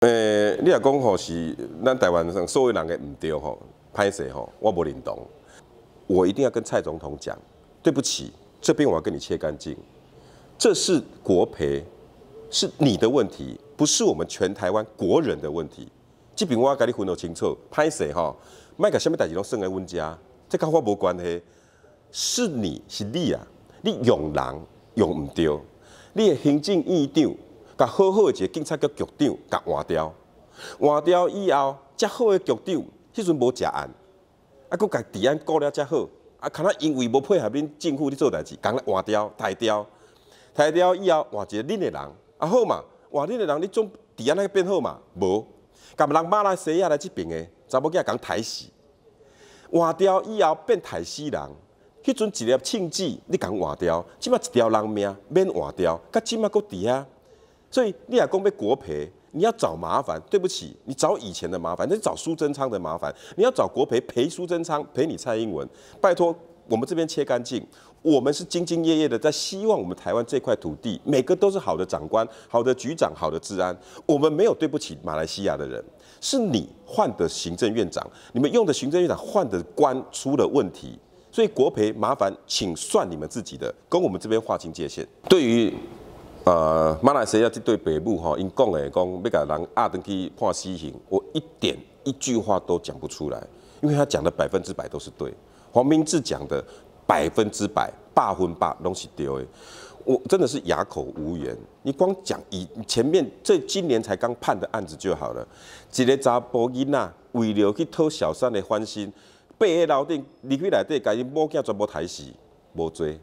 诶，你若讲吼是咱台湾上所有人嘅毋对吼，拍死吼，我无认同。我一定要跟蔡总统讲，对不起，这边我要跟你切干净。这是国赔，是你的问题，不是我们全台湾国人的问题。这边我要跟你分得清楚，拍死吼，卖个什么代志拢算喺阮家，这跟我无关系。是你是你啊，你用人用毋对，你嘅行政院长。甲好好个一个警察叫局长，甲换掉，换掉以后，遮好个局长，迄阵无食案，啊，阁甲治安顾了遮好，啊，可能因为无配合恁政府伫做代志，讲来换掉，汰掉，汰掉以后换一个恁个人，啊好嘛，换恁个人，你总治安那变好嘛？无，甲人马来西亚来即爿个查某囝讲台死，换掉以后变台死人，迄阵一粒庆纸你讲换掉，即嘛一条人命免换掉，甲即嘛搁伫遐所以立亚公被国赔，你要找麻烦？对不起，你找以前的麻烦，你找苏贞昌的麻烦。你要找国赔，赔苏贞昌，赔你蔡英文。拜托，我们这边切干净。我们是兢兢业业的，在希望我们台湾这块土地，每个都是好的长官、好的局长、好的治安。我们没有对不起马来西亚的人，是你换的行政院长，你们用的行政院长换的官出了问题。所以国培麻烦，请算你们自己的，跟我们这边划清界限。对于。呃，马来西亚这对父母吼，因讲诶讲要甲人押上去判死刑，我一点一句话都讲不出来，因为他讲的百分之百都是对。黄明志讲的百分之百百分百拢是对诶，我真的是哑口无言。你光讲以前面这今年才刚判的案子就好了，一个查甫囡仔为了去偷小三的欢心，爬诶楼顶离开内底，甲伊母囝全部抬死，无罪。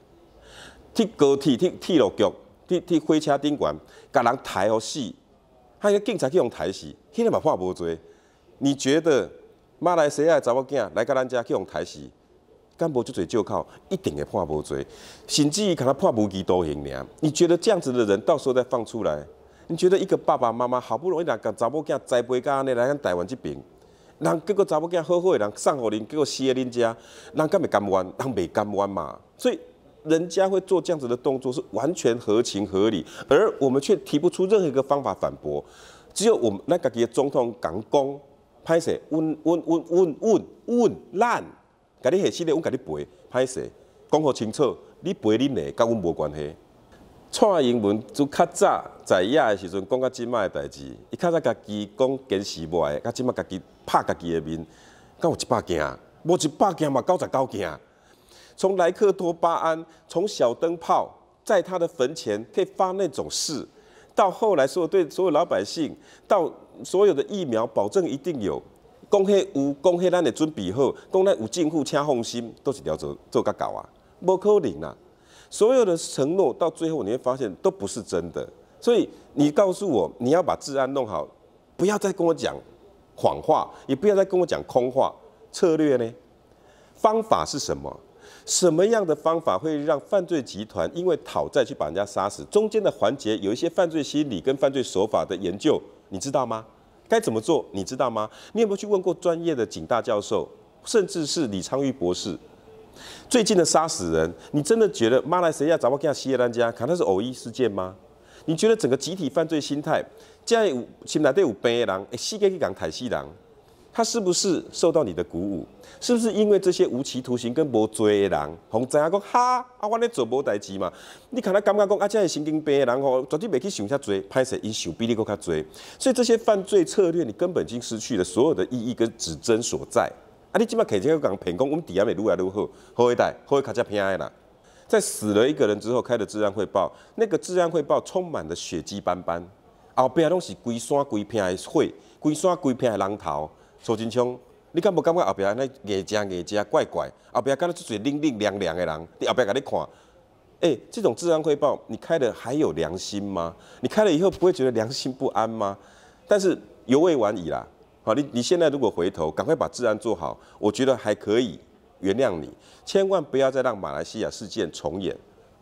铁高铁铁铁路局。去去火车顶悬，甲人抬互死，还个警察去用抬死，迄个嘛判无罪。你觉得，马来亚诶查某囝来甲咱遮去用抬死，敢无做这借口，一定会判无罪，甚至于看他判无期徒刑尔。你觉得这样子的人，到时候再放出来，你觉得一个爸爸妈妈好不容易来甲查某囝栽培安尼，来咱台湾这边，人各个查某囝好好诶人互恁，结果死歇恁家，人敢会甘愿？人袂甘愿嘛，所以。人家会做这样子的动作是完全合情合理，而我们却提不出任何一个方法反驳。只有我们那个的总统讲讲歹势，稳稳稳稳稳稳烂，甲你吓死来，我甲你背，歹势，讲好清楚，你背恁的，甲我无关系。蔡英文就较早在野的时阵讲到即卖的代志，伊较早家己讲坚持不的，来，甲即卖家己拍家己的面，敢有一百件，无一百件嘛九十九件。从莱克多巴胺，从小灯泡，在他的坟前可以发那种誓，到后来所有对所有老百姓，到所有的疫苗保证一定有，讲迄有讲迄咱的准备好，讲咱有进户请放心，都是了做做个够啊，不可能啊！所有的承诺到最后你会发现都不是真的，所以你告诉我你要把治安弄好，不要再跟我讲谎话，也不要再跟我讲空话，策略呢？方法是什么？什么样的方法会让犯罪集团因为讨债去把人家杀死？中间的环节有一些犯罪心理跟犯罪手法的研究，你知道吗？该怎么做，你知道吗？你有没有去问过专业的警大教授，甚至是李昌钰博士？最近的杀死人，你真的觉得马来西亚怎么变西兰家可能是偶一事件吗？你觉得整个集体犯罪心态，这样有新来队伍变人，会死给去讲台死人？他是不是受到你的鼓舞？是不是因为这些无期徒刑跟罪的人，同咱阿讲哈啊，我咧做无代志嘛？你看能感觉讲啊，阿佳神经病变，人吼，绝对没去想下多，歹势因想比你搁较追，所以这些犯罪策略你根本已经失去了所有的意义跟指针所在。啊，你即码开以讲讲骗讲，我们底下咪越来越好，好一代好一卡只偏爱啦。在死了一个人之后，开的治安汇报，那个治安汇报充满了血迹斑斑，后边拢是规山规片的血，规山规片的人头。苏金清，你敢不感觉后边安尼硬争硬争怪怪？后边敢那做做冷冷凉凉的人，你后边甲你看，哎，这种治安汇报你开的还有良心吗？你开了以后不会觉得良心不安吗？但是犹未晚矣啦，好，你你现在如果回头，赶快把治安做好，我觉得还可以原谅你。千万不要再让马来西亚事件重演。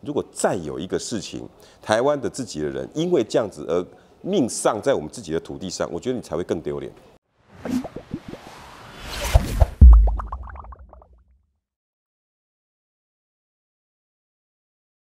如果再有一个事情，台湾的自己的人因为这样子而命丧在我们自己的土地上，我觉得你才会更丢脸。